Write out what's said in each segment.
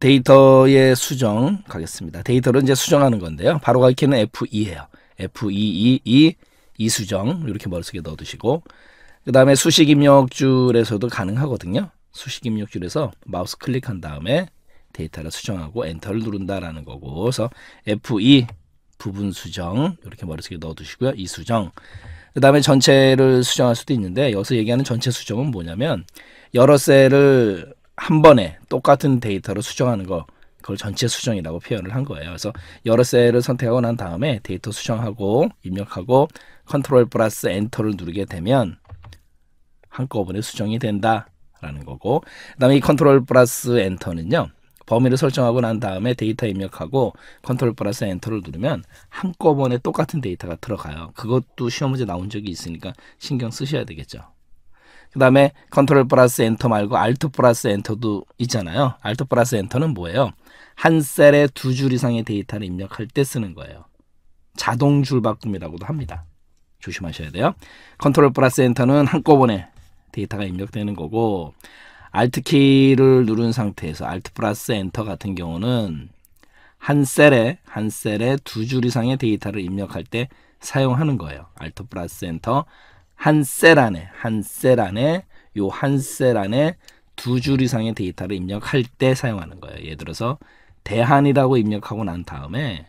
데이터의 수정 가겠습니다. 데이터를 이제 수정하는 건데요. 바로 가기키는 F2예요. F222 이수정 e e, e, 이렇게 머릿속에 넣어두시고 그 다음에 수식 입력 줄에서도 가능하거든요. 수식 입력 줄에서 마우스 클릭한 다음에 데이터를 수정하고 엔터를 누른다라는 거고 그래서 F2 부분 수정 이렇게 머릿속에 넣어두시고요. 이 수정 그 다음에 전체를 수정할 수도 있는데 여기서 얘기하는 전체 수정은 뭐냐면 여러 셀을 한 번에 똑같은 데이터를 수정하는 거 그걸 전체 수정이라고 표현을 한 거예요. 그래서 여러 셀을 선택하고 난 다음에 데이터 수정하고 입력하고 컨트롤 플러스 엔터를 누르게 되면 한꺼번에 수정이 된다라는 거고 그다음에 이 컨트롤 플러스 엔터는요. 범위를 설정하고 난 다음에 데이터 입력하고 컨트롤 플러스 엔터를 누르면 한꺼번에 똑같은 데이터가 들어가요. 그것도 시험 문제 나온 적이 있으니까 신경 쓰셔야 되겠죠. 그 다음에 컨트롤 플러스 엔터 말고 알트 플러스 엔터도 있잖아요. 알트 플러스 엔터는 뭐예요? 한 셀에 두 줄 이상의 데이터를 입력할 때 쓰는 거예요. 자동 줄 바꿈이라고도 합니다. 조심하셔야 돼요. 컨트롤 플러스 엔터는 한꺼번에 데이터가 입력되는 거고 알트 키를 누른 상태에서 알트 플러스 엔터 같은 경우는 한 셀에 한 셀에 두 줄 이상의 데이터를 입력할 때 사용하는 거예요. 알트 플러스 엔터 한셀 안에 한 셀 안에 요 한 셀 안에 두 줄 이상의 데이터를 입력할 때 사용하는 거예요. 예를 들어서 대한이라고 입력하고 난 다음에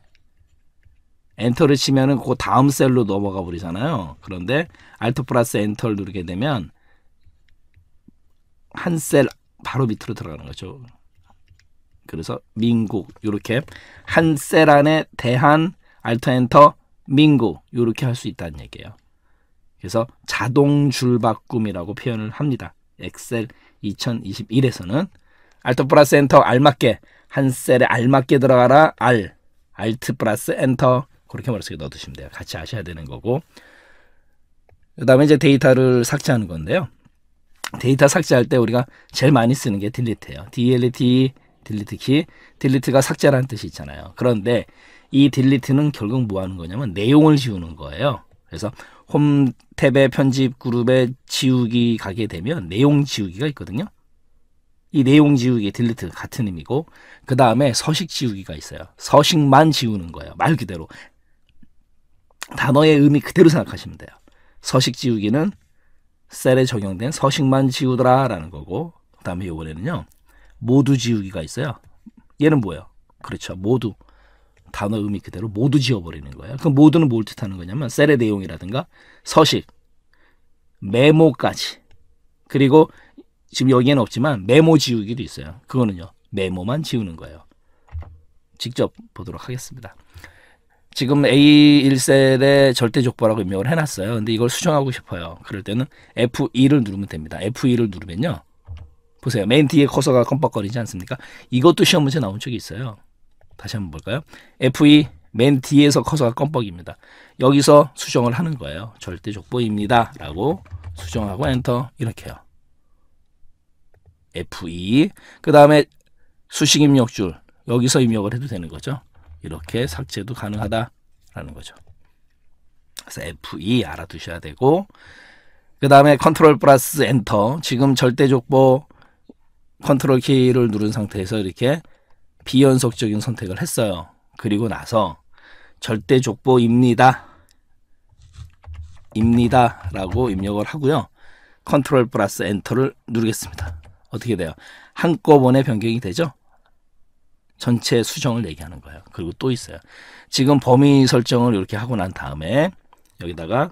엔터를 치면은 그 다음 셀로 넘어가 버리잖아요. 그런데 알트 플러스 엔터를 누르게 되면 한 셀 바로 밑으로 들어가는 거죠. 그래서 민국 이렇게 한 셀 안에 대한 알트 엔터 민국 이렇게 할 수 있다는 얘기예요. 그래서 자동 줄바꿈이라고 표현을 합니다. 엑셀 2021에서는 알트 플러스 엔터 알맞게 한 셀에 알맞게 들어가라 알 알트 플러스 엔터 그렇게 머릿속에 넣어두시면 돼요. 같이 아셔야 되는 거고 그 다음에 이제 데이터를 삭제하는 건데요. 데이터 삭제할 때 우리가 제일 많이 쓰는 게 딜리트예요. DLT, 딜리트 키, 딜리트가 삭제라는 뜻이 있잖아요. 그런데 이 딜리트는 결국 뭐 하는 거냐면 내용을 지우는 거예요. 그래서 홈탭의 편집 그룹에 지우기 가게 되면 내용 지우기가 있거든요. 이 내용 지우기 딜리트 같은 의미고 그 다음에 서식 지우기가 있어요. 서식만 지우는 거예요. 말 그대로 단어의 의미 그대로 생각하시면 돼요. 서식 지우기는 셀에 적용된 서식만 지우더라라는 거고 그 다음에 요번에는요 모두 지우기가 있어요. 얘는 뭐예요? 그렇죠. 모두 단어 의미 그대로 모두 지워버리는 거예요. 그 모두는 뭘 뜻하는 거냐면 셀의 내용이라든가 서식, 메모까지 그리고 지금 여기에는 없지만 메모 지우기도 있어요. 그거는요. 메모만 지우는 거예요. 직접 보도록 하겠습니다. 지금 A1셀에 절대족보라고 입력을 해놨어요. 근데 이걸 수정하고 싶어요. 그럴 때는 F2를 누르면 됩니다. F2를 누르면요. 보세요. 맨 뒤에 커서가 껌뻑거리지 않습니까? 이것도 시험 문제 나온 적이 있어요. 다시 한번 볼까요? F2 e 맨 뒤에서 커서가 껌뻑입니다. 여기서 수정을 하는 거예요. 절대 족보입니다. 라고 수정하고 엔터 이렇게요. f e 그 다음에 수식 입력줄 여기서 입력을 해도 되는 거죠. 이렇게 삭제도 가능하다라는 거죠. 그래서 f e 알아두셔야 되고 그 다음에 컨트롤 플러스 엔터 지금 절대족보 컨트롤 키를 누른 상태에서 이렇게 비연속적인 선택을 했어요. 그리고 나서 절대 족보입니다. 입니다. 라고 입력을 하고요. 컨트롤 플러스 엔터를 누르겠습니다. 어떻게 돼요? 한꺼번에 변경이 되죠? 전체 수정을 얘기하는 거예요. 그리고 또 있어요. 지금 범위 설정을 이렇게 하고 난 다음에 여기다가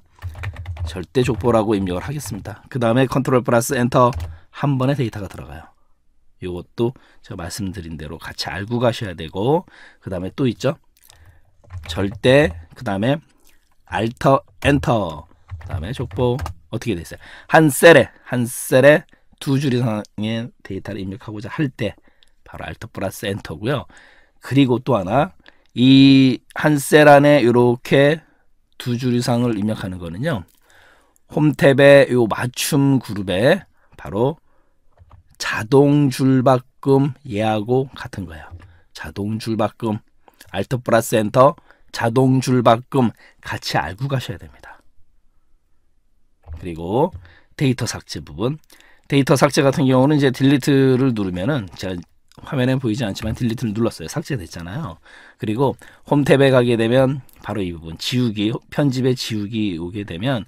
절대 족보라고 입력을 하겠습니다. 그 다음에 컨트롤 플러스 엔터 한 번에 데이터가 들어가요. 이것도 제가 말씀드린 대로 같이 알고 가셔야 되고 그 다음에 또 있죠. 절대 그 다음에 알터 엔터 그 다음에 족보 어떻게 됐어요한 셀에 한 셀에 두 줄 이상의 데이터를 입력하고자 할 때 바로 알터 플러스 엔터고요. 그리고 또 하나 이 한 셀 안에 이렇게 두 줄 이상을 입력하는 거는요. 홈탭에요 맞춤 그룹에 바로 자동 줄바꿈 예하고 같은 거예요. 자동 줄바꿈 알트 플라센터 자동 줄바꿈 같이 알고 가셔야 됩니다. 그리고 데이터 삭제 부분 데이터 삭제 같은 경우는 이제 딜리트를 누르면은 제가 화면에 보이지 않지만 딜리트를 눌렀어요. 삭제됐잖아요. 그리고 홈 탭에 가게 되면 바로 이 부분 지우기 편집에 지우기 오게 되면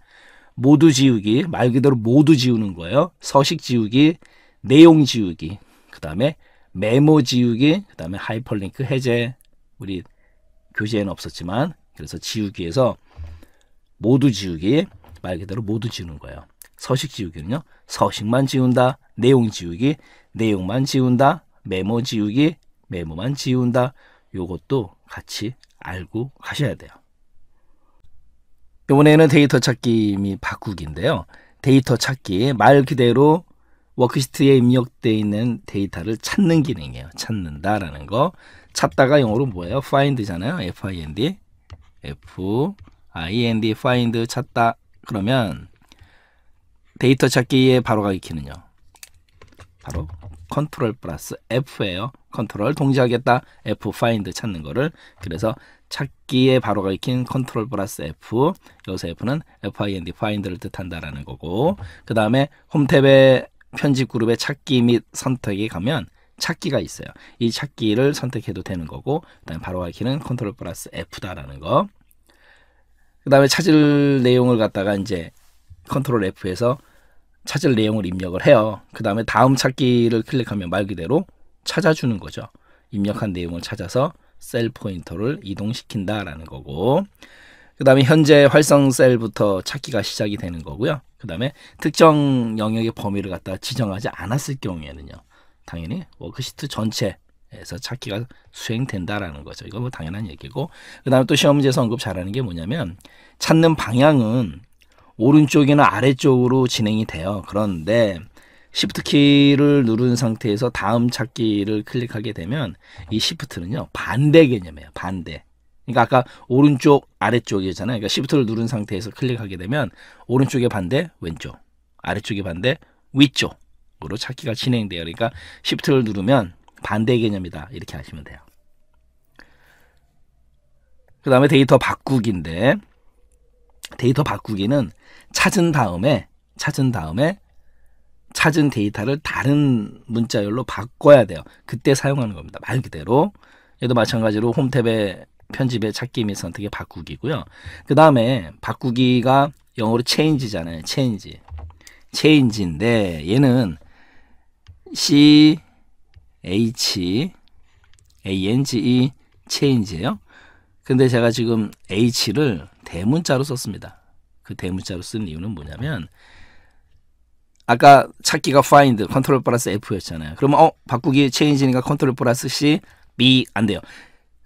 모두 지우기 말 그대로 모두 지우는 거예요. 서식 지우기 내용 지우기, 그 다음에 메모 지우기, 그 다음에 하이퍼링크 해제. 우리 교재에는 없었지만 그래서 지우기에서 모두 지우기 말 그대로 모두 지우는 거예요. 서식 지우기는요. 서식만 지운다. 내용 지우기. 내용만 지운다. 메모 지우기. 메모만 지운다. 요것도 같이 알고 가셔야 돼요. 이번에는 데이터 찾기 및 바꾸기인데요. 데이터 찾기 말 그대로 워크시트에 입력되어 있는 데이터를 찾는 기능이에요. 찾는다라는 거. 찾다가 영어로 뭐예요? find잖아요. find. find, find, 찾다. 그러면 데이터 찾기에 바로 가기 키는요. 바로 컨트롤 플러스 F예요. 컨트롤 동작하겠다 F find 찾는 거를 그래서 찾기에 바로 가리킨 컨트롤 플러스 F 여기서 F는 FIND find를 뜻한다라는 거고 그 다음에 홈탭에 편집 그룹의 찾기 및 선택에 가면 찾기가 있어요. 이 찾기를 선택해도 되는 거고 그다음에 바로 가기는 컨트롤 플러스 F다라는 거. 그다음에 찾을 내용을 갖다가 이제 컨트롤 F에서 찾을 내용을 입력을 해요. 그다음에 다음 찾기를 클릭하면 말 그대로 찾아주는 거죠. 입력한 내용을 찾아서 셀 포인터를 이동시킨다라는 거고 그다음에 현재 활성 셀부터 찾기가 시작이 되는 거고요. 그다음에 특정 영역의 범위를 갖다 지정하지 않았을 경우에는요. 당연히 워크시트 전체에서 찾기가 수행된다라는 거죠. 이거 뭐 당연한 얘기고 그다음에 또 시험 문제 에서 언급 잘하는 게 뭐냐면 찾는 방향은 오른쪽이나 아래쪽으로 진행이 돼요. 그런데 시프트 키를 누른 상태에서 다음 찾기를 클릭하게 되면 이 시프트는요. 반대 개념이에요. 반대. 그러니까 아까 오른쪽 아래쪽이잖아요. 그러니까 시프트를 누른 상태에서 클릭하게 되면 오른쪽에 반대 왼쪽, 아래쪽에 반대 위쪽으로 찾기가 진행돼요. 그러니까 시프트를 누르면 반대 개념이다. 이렇게 하시면 돼요. 그 다음에 데이터 바꾸기인데 데이터 바꾸기는 찾은 다음에 찾은 다음에 찾은 데이터를 다른 문자열로 바꿔야 돼요. 그때 사용하는 겁니다. 말 그대로 얘도 마찬가지로 홈탭에 편집의 찾기 및 선택의 바꾸기고요. 그 다음에 바꾸기가 영어로 change잖아요. change. change인데 얘는 c h a n g e change예요. 근데 제가 지금 h를 대문자로 썼습니다. 그 대문자로 쓴 이유는 뭐냐면 아까 찾기가 find 컨트롤 플러스 F였잖아요. 그러면 어 바꾸기 change니까 컨트롤 플러스 C B 안 돼요.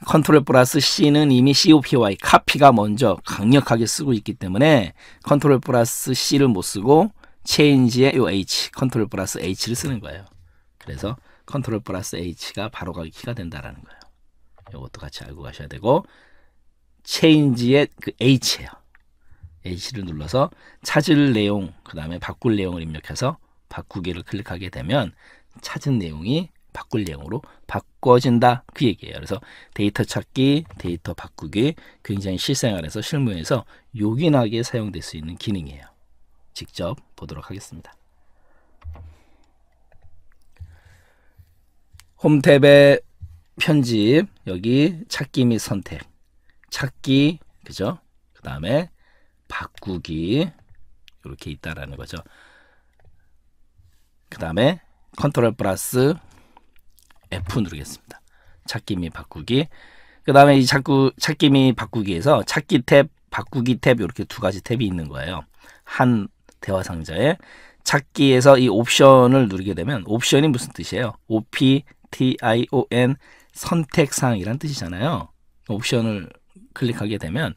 컨트롤 플러스 C는 이미 COPY, 카피가 먼저 강력하게 쓰고 있기 때문에 컨트롤 플러스 C를 못 쓰고 체인지에 요 H, 컨트롤 플러스 H를 쓰는 거예요. 그래서 컨트롤 플러스 H가 바로 가기 키가 된다라는 거예요. 요것도 같이 알고 가셔야 되고 체인지에그 H예요. H를 눌러서 찾을 내용, 그 다음에 바꿀 내용을 입력해서 바꾸기를 클릭하게 되면 찾은 내용이 바꿀 내용으로 바꿔진다 그 얘기예요. 그래서 데이터 찾기, 데이터 바꾸기 굉장히 실생활에서 실무에서 요긴하게 사용될 수 있는 기능이에요. 직접 보도록 하겠습니다. 홈탭의 편집 여기 찾기 및 선택 찾기 그죠? 그 다음에 바꾸기 이렇게 있다라는 거죠. 그 다음에 컨트롤 플러스 F 누르겠습니다. 찾기 및 바꾸기. 그 다음에 이 자꾸 찾기 및 바꾸기에서 찾기 탭, 바꾸기 탭 이렇게 두 가지 탭이 있는 거예요. 한 대화 상자에 찾기에서 이 옵션을 누르게 되면 옵션이 무슨 뜻이에요? OPTION 선택사항이란 뜻이잖아요. 옵션을 클릭하게 되면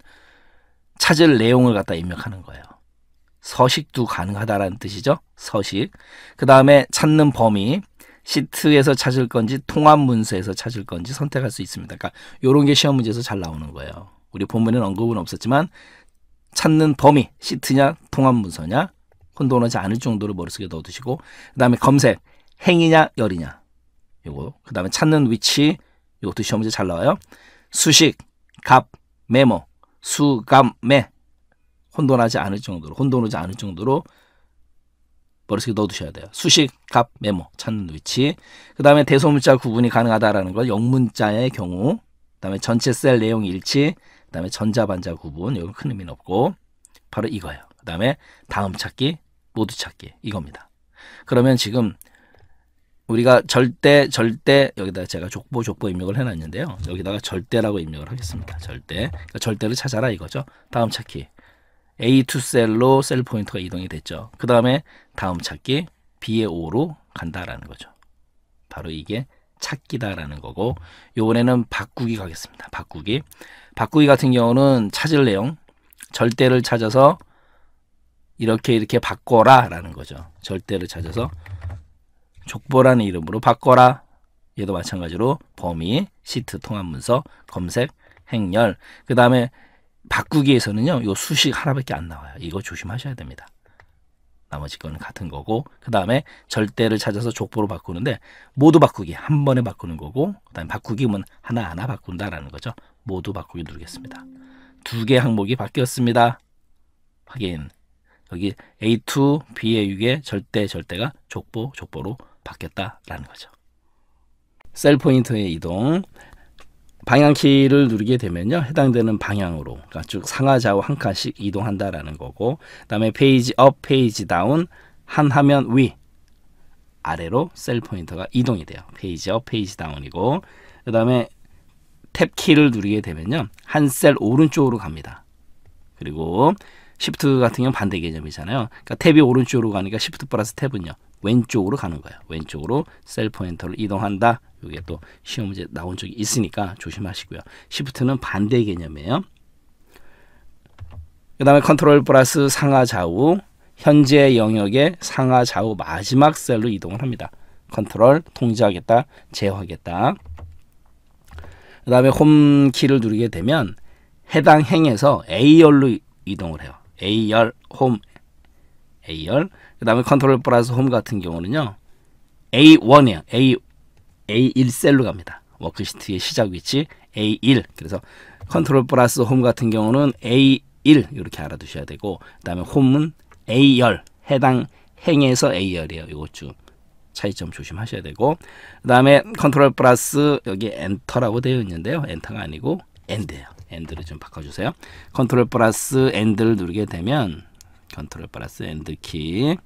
찾을 내용을 갖다 입력하는 거예요. 서식도 가능하다라는 뜻이죠. 서식. 그 다음에 찾는 범위. 시트에서 찾을 건지 통합 문서에서 찾을 건지 선택할 수 있습니다. 그러니까 요런게 시험 문제에서 잘 나오는 거예요. 우리 본문에는 언급은 없었지만 찾는 범위 시트냐 통합 문서냐 혼돈하지 않을 정도로 머릿속에 넣어두시고 그 다음에 검색 행이냐 열이냐 요거 그 다음에 찾는 위치 요것도 시험 문제 잘 나와요. 수식 갑 메모 수감매 혼돈하지 않을 정도로 혼돈하지 않을 정도로 머릿속에 넣어두셔야 돼요. 수식, 값, 메모 찾는 위치. 그 다음에 대소문자 구분이 가능하다라는 걸 영문자의 경우. 그 다음에 전체 셀 내용 일치. 그 다음에 전자반자 구분. 이건 큰 의미는 없고 바로 이거예요. 그 다음에 다음 찾기, 모두 찾기 이겁니다. 그러면 지금 우리가 절대 절대 여기다 제가 족보 족보 입력을 해놨는데요. 여기다가 절대라고 입력을 하겠습니다. 절대 그러니까 절대를 찾아라 이거죠. 다음 찾기 A2 셀로 셀 포인트가 이동이 됐죠. 그 다음에 다음 찾기 B의 o 로 간다라는 거죠. 바로 이게 찾기다라는 거고 요번에는 바꾸기 가겠습니다. 바꾸기. 바꾸기 같은 경우는 찾을 내용 절대를 찾아서 이렇게 이렇게 바꿔라 라는 거죠. 절대를 찾아서 족보라는 이름으로 바꿔라. 얘도 마찬가지로 범위, 시트, 통합문서, 검색, 행렬. 그 다음에 바꾸기에서는요. 요 수식 하나밖에 안 나와요. 이거 조심하셔야 됩니다. 나머지 거는 같은 거고 그 다음에 절대를 찾아서 족보로 바꾸는데 모두 바꾸기 한 번에 바꾸는 거고 그 다음에 바꾸기면 하나하나 바꾼다라는 거죠. 모두 바꾸기 누르겠습니다. 두 개 항목이 바뀌었습니다. 확인 여기 A2, B의 6의 절대, 절대가 족보, 족보로 바뀌었다라는 거죠. 셀 포인트의 이동 방향키를 누르게 되면요 해당되는 방향으로 그러니까 쭉 상하 좌우 한 칸씩 이동한다라는 거고 그다음에 페이지 업 페이지 다운 한 화면 위 아래로 셀 포인터가 이동이 돼요 페이지 업 페이지 다운이고 그다음에 탭키를 누르게 되면요 한 셀 오른쪽으로 갑니다 그리고 시프트 같은 경우 는 반대 개념이잖아요 그러니까 탭이 오른쪽으로 가니까 시프트 플러스 탭은요 왼쪽으로 가는 거예요 왼쪽으로 셀 포인터를 이동한다 그게 또 시험 문제 나온 적이 있으니까 조심하시고요. 시프트는 반대 개념이에요. 그 다음에 컨트롤 플러스 상하 좌우 현재 영역의 상하 좌우 마지막 셀로 이동을 합니다. 컨트롤 통제하겠다 제어하겠다 그 다음에 홈키를 누르게 되면 해당 행에서 A열로 이동을 해요. A열 홈 A열 그 다음에 컨트롤 플러스 홈 같은 경우는요 A1이에요. A1셀로 갑니다. 워크시트의 시작 위치 A1 그래서 컨트롤 플러스 홈 같은 경우는 A1 이렇게 알아두셔야 되고 그 다음에 홈은 A열 해당 행에서 A열이에요. 이것 중 차이점 조심하셔야 되고 그 다음에 컨트롤 플러스 여기 엔터라고 되어 있는데요. 엔터가 아니고 엔드예요. 엔드를 좀 바꿔주세요. 컨트롤 플러스 엔드를 누르게 되면 컨트롤 플러스 엔드 키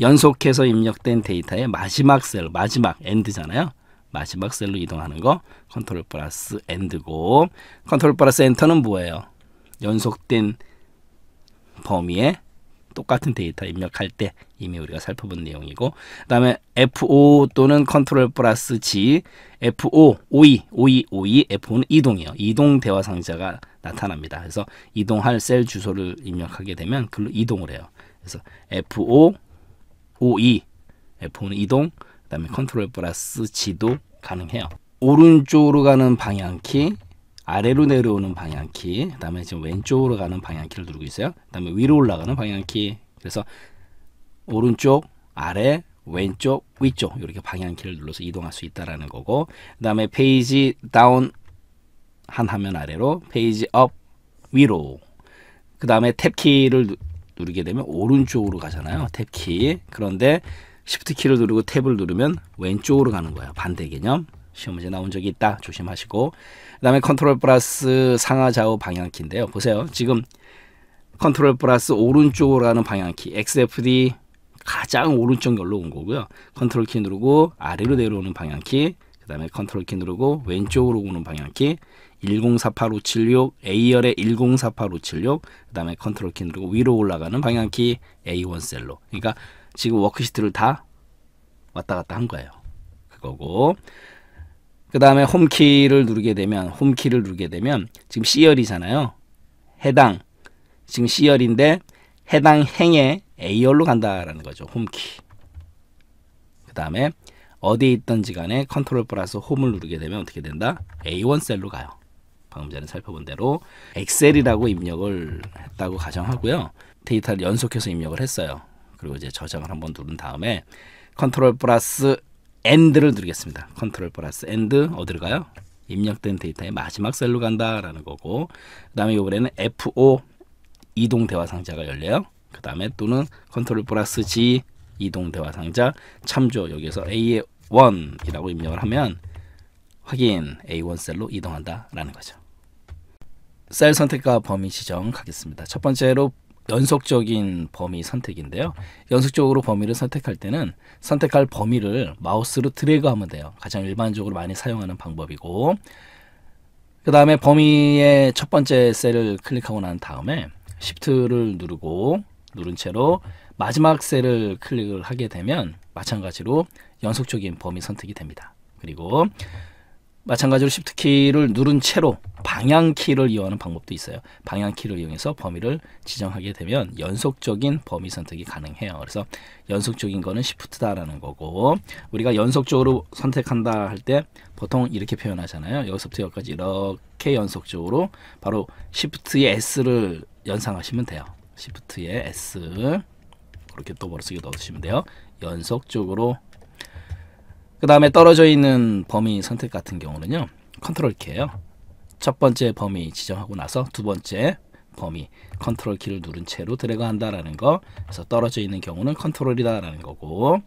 연속해서 입력된 데이터의 마지막 셀, 마지막 엔드잖아요. 마지막 셀로 이동하는 거 컨트롤 플러스 엔드고 컨트롤 플러스 엔터는 뭐예요? 연속된 범위에 똑같은 데이터 입력할 때 이미 우리가 살펴본 내용이고 그 다음에 F5 또는 컨트롤 플러스 G F5 O2 O2 e, O2 e, e, F5는 이동이에요. 이동 대화 상자가 나타납니다. 그래서 이동할 셀 주소를 입력하게 되면 글로 이동을 해요. 그래서 F5 O2 F는 예, 이동 그 다음에 컨트롤 플러스 G도 가능해요 오른쪽으로 가는 방향키 아래로 내려오는 방향키 그 다음에 지금 왼쪽으로 가는 방향키를 누르고 있어요 그 다음에 위로 올라가는 방향키 그래서 오른쪽 아래 왼쪽 위쪽 이렇게 방향키를 눌러서 이동할 수 있다라는 거고 그 다음에 페이지 다운 한 화면 아래로 페이지 업 위로 그 다음에 탭키를 누르게 되면 오른쪽으로 가잖아요. 탭키. 그런데 시프트 키를 누르고 탭을 누르면 왼쪽으로 가는 거예요. 반대 개념. 시험 문제 나온 적이 있다. 조심하시고. 그 다음에 컨트롤 플러스 상하 좌우 방향키인데요. 보세요. 지금 컨트롤 플러스 오른쪽으로 가는 방향키. XFD 가장 오른쪽 열로 온 거고요. 컨트롤 키 누르고 아래로 내려오는 방향키. 그 다음에 컨트롤 키 누르고 왼쪽으로 오는 방향키. 1048576, a 열에 1048576, 그 다음에 컨트롤 키 누르고 위로 올라가는 방향키 A1 셀로. 그러니까 지금 워크시트를 다 왔다 갔다 한 거예요. 그거고. 그 다음에 홈키를 누르게 되면, 홈키를 누르게 되면 지금 C열이잖아요. 해당, 지금 C열인데 해당 행에 A열로 간다라는 거죠. 홈키. 그 다음에 어디에 있던지 간에 컨트롤 플러스 홈을 누르게 되면 어떻게 된다? A1 셀로 가요. 방금 전에 살펴본 대로 엑셀이라고 입력을 했다고 가정하고요. 데이터를 연속해서 입력을 했어요. 그리고 이제 저장을 한번 누른 다음에 컨트롤 플러스 엔드를 누르겠습니다. 컨트롤 플러스 엔드 어디로 가요? 입력된 데이터의 마지막 셀로 간다라는 거고 그 다음에 이번에는 F5 이동 대화 상자가 열려요. 그 다음에 또는 컨트롤 플러스 G 이동 대화 상자 참조 여기에서 a 1이라고 입력을 하면 확인 A1 셀로 이동한다라는 거죠. 셀 선택과 범위 지정 가겠습니다. 첫 번째로 연속적인 범위 선택인데요. 연속적으로 범위를 선택할 때는 선택할 범위를 마우스로 드래그하면 돼요. 가장 일반적으로 많이 사용하는 방법이고 그 다음에 범위의 첫 번째 셀을 클릭하고 난 다음에 Shift를 누르고 누른 채로 마지막 셀을 클릭을 하게 되면 마찬가지로 연속적인 범위 선택이 됩니다. 그리고 마찬가지로 Shift 키를 누른 채로 방향 키를 이용하는 방법도 있어요. 방향 키를 이용해서 범위를 지정하게 되면 연속적인 범위 선택이 가능해요. 그래서 연속적인 거는 Shift다라는 거고 우리가 연속적으로 선택한다 할 때 보통 이렇게 표현하잖아요. 여기서부터 여기까지 이렇게 연속적으로 바로 Shift의 S를 연상하시면 돼요. Shift의 S 그렇게 또 머릿속에 넣으시면 돼요. 연속적으로 그 다음에 떨어져 있는 범위 선택 같은 경우는요. 컨트롤 키예요. 첫 번째 범위 지정하고 나서 두 번째 범위 컨트롤 키를 누른 채로 드래그 한다라는 거 그래서 떨어져 있는 경우는 컨트롤이다라는 거고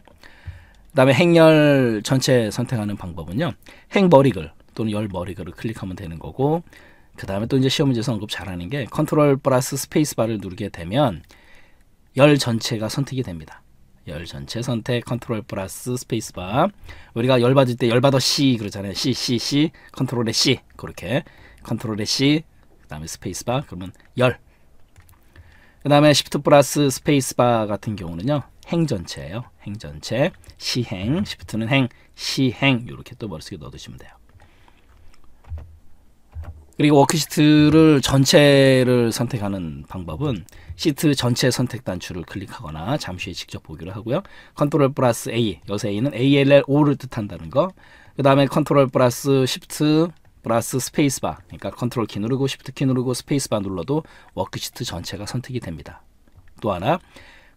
그 다음에 행열 전체 선택하는 방법은요 행머리글 또는 열머리글을 클릭하면 되는 거고 그 다음에 또 이제 시험 문제에서 언급 잘하는 게 컨트롤 플러스 스페이스 바를 누르게 되면 열 전체가 선택이 됩니다 열 전체 선택 컨트롤 플러스 스페이스바 우리가 열 받을 때 열 받아 C 그러잖아요 C C C 컨트롤에 C 그렇게 컨트롤에 C 그 다음에 스페이스바 그러면 열 그 다음에 시프트 플러스 스페이스바 같은 경우는요 행 전체예요 행 전체 시행 시프트는 행 시행 이렇게 또 머릿속에 넣어두시면 돼요 그리고 워크시트를 전체를 선택하는 방법은 시트 전체 선택 단추를 클릭하거나 잠시 직접 보기로 하고요. 컨트롤 플러스 A, 여기서 A는 ALL5를 뜻한다는 거. 그 다음에 컨트롤 플러스 시프트 플러스 스페이스바, 그러니까 컨트롤 키 누르고 시프트 키 누르고 스페이스바 눌러도 워크시트 전체가 선택이 됩니다. 또 하나,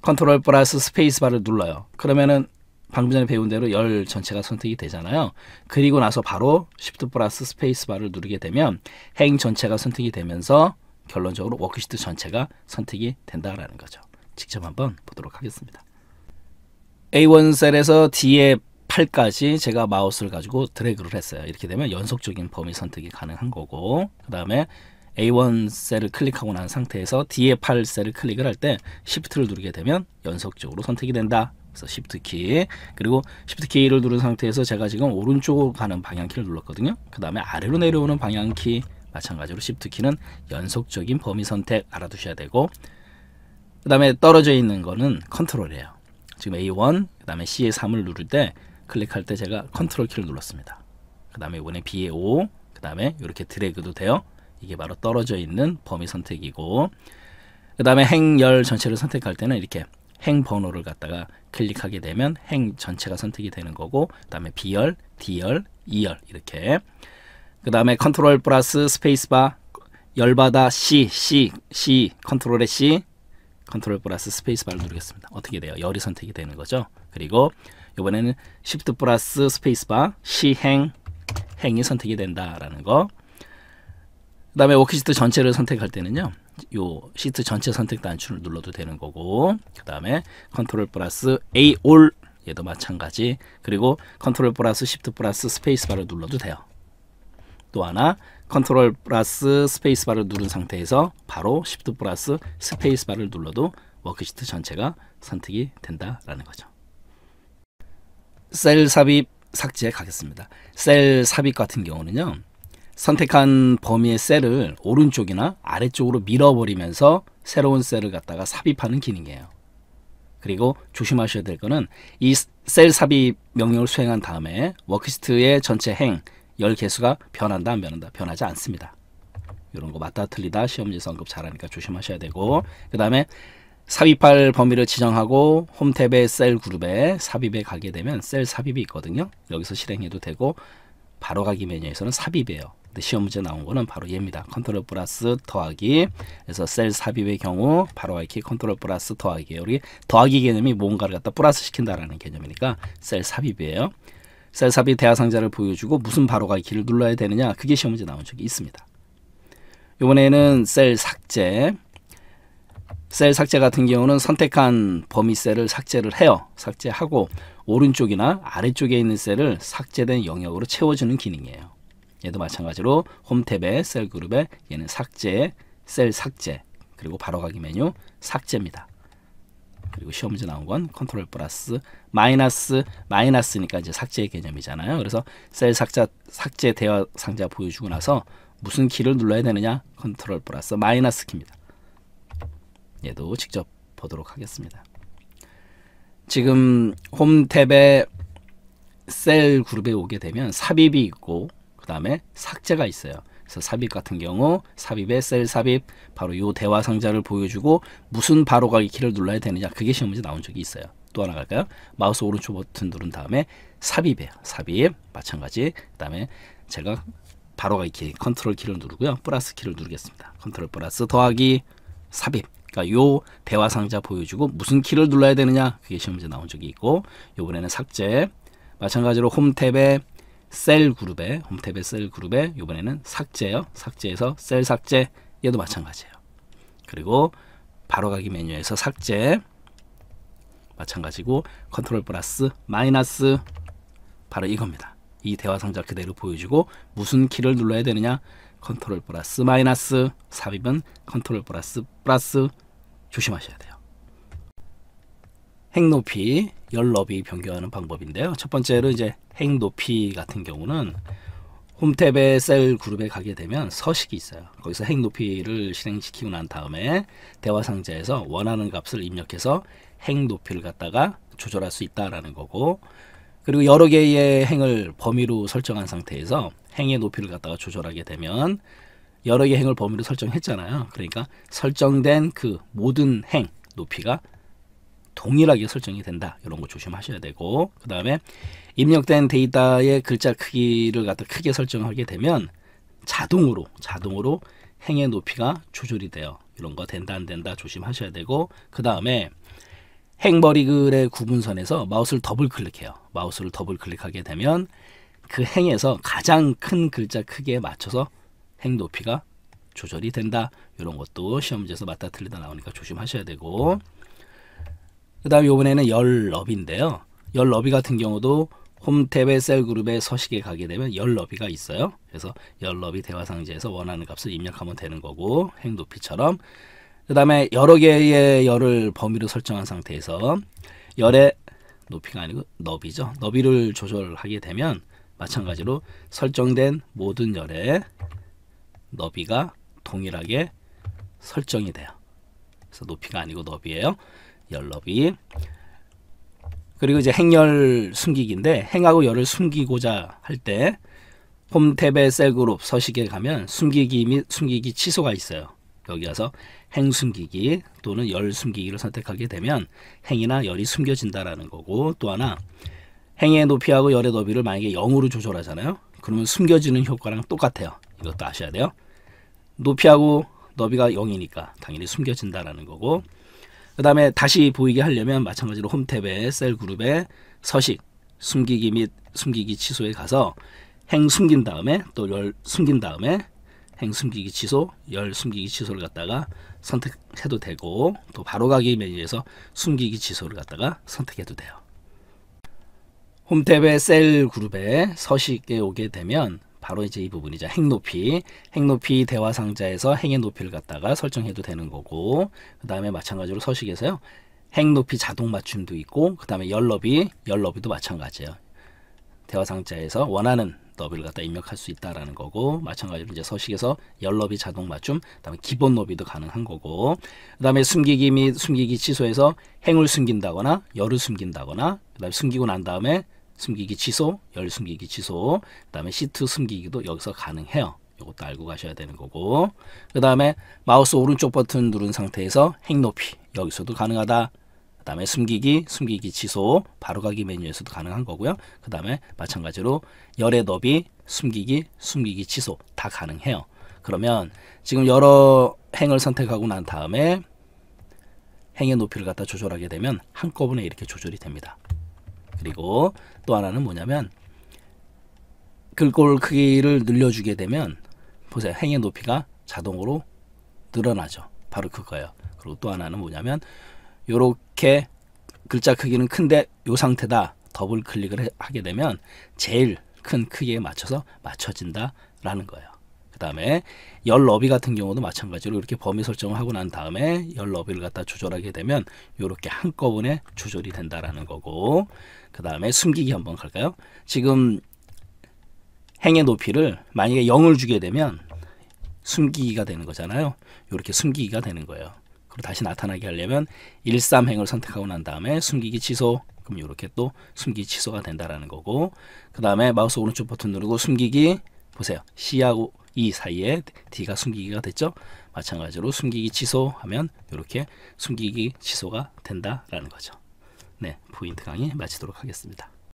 컨트롤 플러스 스페이스바를 눌러요. 그러면은 방금 전에 배운 대로 열 전체가 선택이 되잖아요. 그리고 나서 바로 Shift 플러스 스페이스 바를 누르게 되면 행 전체가 선택이 되면서 결론적으로 워크시트 전체가 선택이 된다라는 거죠. 직접 한번 보도록 하겠습니다. A1 셀에서 D에 8까지 제가 마우스를 가지고 드래그를 했어요. 이렇게 되면 연속적인 범위 선택이 가능한 거고 그 다음에 A1 셀을 클릭하고 난 상태에서 D8 셀을 클릭을 할 때 Shift를 누르게 되면 연속적으로 선택이 된다. 그래서 Shift 키 그리고 Shift 키를 누른 상태에서 제가 지금 오른쪽으로 가는 방향 키를 눌렀거든요. 그 다음에 아래로 내려오는 방향 키 마찬가지로 Shift 키는 연속적인 범위 선택 알아두셔야 되고 그 다음에 떨어져 있는 거는 컨트롤이에요. 지금 A1 그 다음에 c 3을 누를 때 클릭할 때 제가 컨트롤 키를 눌렀습니다. 그 다음에 이번에 b 5그 다음에 이렇게 드래그도 돼요. 이게 바로 떨어져 있는 범위 선택이고 그 다음에 행열 전체를 선택할 때는 이렇게 행 번호를 갖다가 클릭하게 되면 행 전체가 선택이 되는 거고 그 다음에 B열, D열, E열 이렇게 그 다음에 컨트롤 플러스 스페이스바 열받아 C, C, C 컨트롤의 C 컨트롤 플러스 스페이스바를 누르겠습니다. 어떻게 돼요? 열이 선택이 되는 거죠. 그리고 이번에는 Shift 플러스 스페이스바 시행 행이 선택이 된다라는 거 그다음에 워크시트 전체를 선택할 때는요. 요 시트 전체 선택 단추를 눌러도 되는 거고 그다음에 컨트롤 플러스 A 올 얘도 마찬가지 그리고 컨트롤 플러스 시프트 플러스 스페이스바를 눌러도 돼요. 또 하나 컨트롤 플러스 스페이스바를 누른 상태에서 바로 시프트 플러스 스페이스바를 눌러도 워크시트 전체가 선택이 된다라는 거죠. 셀 삽입 삭제 가겠습니다. 셀 삽입 같은 경우는요. 선택한 범위의 셀을 오른쪽이나 아래쪽으로 밀어버리면서 새로운 셀을 갖다가 삽입하는 기능이에요. 그리고 조심하셔야 될 거는 이 셀 삽입 명령을 수행한 다음에 워크시트의 전체 행, 열 개수가 변한다 안 변한다 변하지 않습니다. 이런 거 맞다 틀리다 시험지 성급 잘하니까 조심하셔야 되고 그 다음에 삽입할 범위를 지정하고 홈 탭의 셀 그룹에 삽입에 가게 되면 셀 삽입이 있거든요. 여기서 실행해도 되고 바로 가기 메뉴에서는 삽입이에요. 시험 문제 나온 거는 바로 얘입니다. 컨트롤 플러스 더하기 그래서 셀 삽입의 경우 바로 하이키 컨트롤 플러스 더하기 우리 더하기 개념이 뭔가를 갖다 플러스 시킨다라는 개념이니까 셀 삽입이에요. 셀 삽입 대하 상자를 보여주고 무슨 바로 가기를 눌러야 되느냐 그게 시험 문제 나온 적이 있습니다. 이번에는 셀 삭제 셀 삭제 같은 경우는 선택한 범위 셀을 삭제를 해요. 삭제하고 오른쪽이나 아래쪽에 있는 셀을 삭제된 영역으로 채워주는 기능이에요. 얘도 마찬가지로 홈탭의셀 그룹에 얘는 삭제, 셀 삭제, 그리고 바로가기 메뉴 삭제입니다. 그리고 시험 지 나온 건 컨트롤 플러스 마이너스 마이너스니까 이제 삭제의 개념이잖아요. 그래서 셀 삭제 삭제 대화 상자 보여주고 나서 무슨 키를 눌러야 되느냐? 컨트롤 플러스 마이너스 키입니다. 얘도 직접 보도록 하겠습니다. 지금 홈 탭에 셀 그룹에 오게 되면 삽입이 있고 다음에 삭제가 있어요. 그래서 삽입 같은 경우 삽입에 셀 삽입 바로 요 대화 상자를 보여주고 무슨 바로가기 키를 눌러야 되느냐 그게 시험 문제 나온 적이 있어요. 또 하나 갈까요? 마우스 오른쪽 버튼 누른 다음에 삽입이에요. 삽입 마찬가지 그 다음에 제가 바로가기 키 컨트롤 키를 누르고요. 플러스 키를 누르겠습니다. 컨트롤 플러스 더하기 삽입 그러니까 요 대화 상자 보여주고 무슨 키를 눌러야 되느냐 그게 시험 문제 나온 적이 있고 요번에는 삭제 마찬가지로 홈 탭에 셀 그룹에 홈탭의 셀 그룹에 이번에는 삭제요. 삭제해서 셀 삭제 얘도 마찬가지예요. 그리고 바로가기 메뉴에서 삭제 마찬가지고 컨트롤 플러스 마이너스 바로 이겁니다. 이 대화 상자 그대로 보여주고 무슨 키를 눌러야 되느냐 컨트롤 플러스 마이너스 삽입은 컨트롤 플러스 플러스 조심하셔야 돼요. 행 높이 열 너비 변경하는 방법인데요. 첫 번째로 이제 행 높이 같은 경우는 홈탭의 셀 그룹에 가게 되면 서식이 있어요. 거기서 행 높이를 실행시키고 난 다음에 대화 상자에서 원하는 값을 입력해서 행 높이를 갖다가 조절할 수 있다라는 거고 그리고 여러 개의 행을 범위로 설정한 상태에서 행의 높이를 갖다가 조절하게 되면 여러 개의 행을 범위로 설정했잖아요. 그러니까 설정된 그 모든 행 높이가 동일하게 설정이 된다. 이런 거 조심하셔야 되고 그 다음에 입력된 데이터의 글자 크기를 갖다 크게 설정하게 되면 자동으로 자동으로 행의 높이가 조절이 돼요. 이런 거 된다 안 된다 조심하셔야 되고 그 다음에 행버리 글의 구분선에서 마우스를 더블 클릭해요. 마우스를 더블 클릭하게 되면 그 행에서 가장 큰 글자 크기에 맞춰서 행 높이가 조절이 된다. 이런 것도 시험 문제에서 맞다 틀리다 나오니까 조심하셔야 되고 그 다음에 요번에는 열 너비인데요. 열 너비 같은 경우도 홈탭의 셀그룹의 서식에 가게 되면 열 너비가 있어요. 그래서 열 너비 대화상자에서 원하는 값을 입력하면 되는 거고 행도피처럼 그 다음에 여러 개의 열을 범위로 설정한 상태에서 열의 높이가 아니고 너비죠. 너비를 조절하게 되면 마찬가지로 설정된 모든 열의 너비가 동일하게 설정이 돼요. 그래서 높이가 아니고 너비예요. 열너비. 그리고 이제 행열 숨기기인데 행하고 열을 숨기고자 할 때 홈탭의 셀그룹 서식에 가면 숨기기 및 숨기기 취소가 있어요. 여기 가서 행 숨기기 또는 열 숨기기를 선택하게 되면 행이나 열이 숨겨진다라는 거고 또 하나 행의 높이하고 열의 너비를 만약에 0으로 조절하잖아요. 그러면 숨겨지는 효과랑 똑같아요. 이것도 아셔야 돼요. 높이하고 너비가 0이니까 당연히 숨겨진다라는 거고 그 다음에 다시 보이게 하려면 마찬가지로 홈탭에 셀 그룹에 서식 숨기기 및 숨기기 취소에 가서 행 숨긴 다음에 또 열 숨긴 다음에 행 숨기기 취소 열 숨기기 취소를 갖다가 선택해도 되고 또 바로가기 메뉴에서 숨기기 취소를 갖다가 선택해도 돼요. 홈탭의 셀 그룹에 서식에 오게 되면 바로 이제 이 부분이죠. 핵높이. 핵높이 대화 상자에서 핵의 높이를 갖다가 설정해도 되는 거고 그 다음에 마찬가지로 서식에서요. 핵높이 자동 맞춤도 있고 그 다음에 열 너비, 열 너비도 마찬가지예요. 대화 상자에서 원하는 너비를 갖다 입력할 수 있다라는 거고 마찬가지로 이제 서식에서 열 너비 자동 맞춤 그다음에 기본 너비도 가능한 거고 그다음에 숨기기 및 숨기기 취소에서 행을 숨긴다거나 열을 숨긴다거나 그다음에 숨기고 난 다음에 숨기기 취소, 열 숨기기 취소, 그 다음에 시트 숨기기도 여기서 가능해요. 이것도 알고 가셔야 되는 거고 그 다음에 마우스 오른쪽 버튼 누른 상태에서 행 높이 여기서도 가능하다 그 다음에 숨기기, 숨기기 취소, 바로가기 메뉴에서도 가능한 거고요 그 다음에 마찬가지로 열의 너비, 숨기기, 숨기기 취소 다 가능해요 그러면 지금 여러 행을 선택하고 난 다음에 행의 높이를 갖다 조절하게 되면 한꺼번에 이렇게 조절이 됩니다 그리고 또 하나는 뭐냐면 글꼴 크기를 늘려주게 되면 보세요. 행의 높이가 자동으로 늘어나죠. 바로 그거예요. 그리고 또 하나는 뭐냐면 요렇게 글자 크기는 큰데 요 상태다 더블 클릭을 하게 되면 제일 큰 크기에 맞춰서 맞춰진다라는 거예요. 그다음에 열 너비 같은 경우도 마찬가지로 이렇게 범위 설정을 하고 난 다음에 열 너비를 갖다 조절하게 되면 이렇게 한꺼번에 조절이 된다라는 거고 그다음에 숨기기 한번 갈까요? 지금 행의 높이를 만약에 0을 주게 되면 숨기기가 되는 거잖아요. 이렇게 숨기기가 되는 거예요. 그리고 다시 나타나게 하려면 1, 3행을 선택하고 난 다음에 숨기기 취소 그럼 이렇게 또 숨기기 취소가 된다라는 거고 그 다음에 마우스 오른쪽 버튼 누르고 숨기기 보세요. C하고 이 사이에 D가 숨기기가 됐죠. 마찬가지로 숨기기 취소하면 이렇게 숨기기 취소가 된다라는 거죠. 네, 포인트 강의 마치도록 하겠습니다.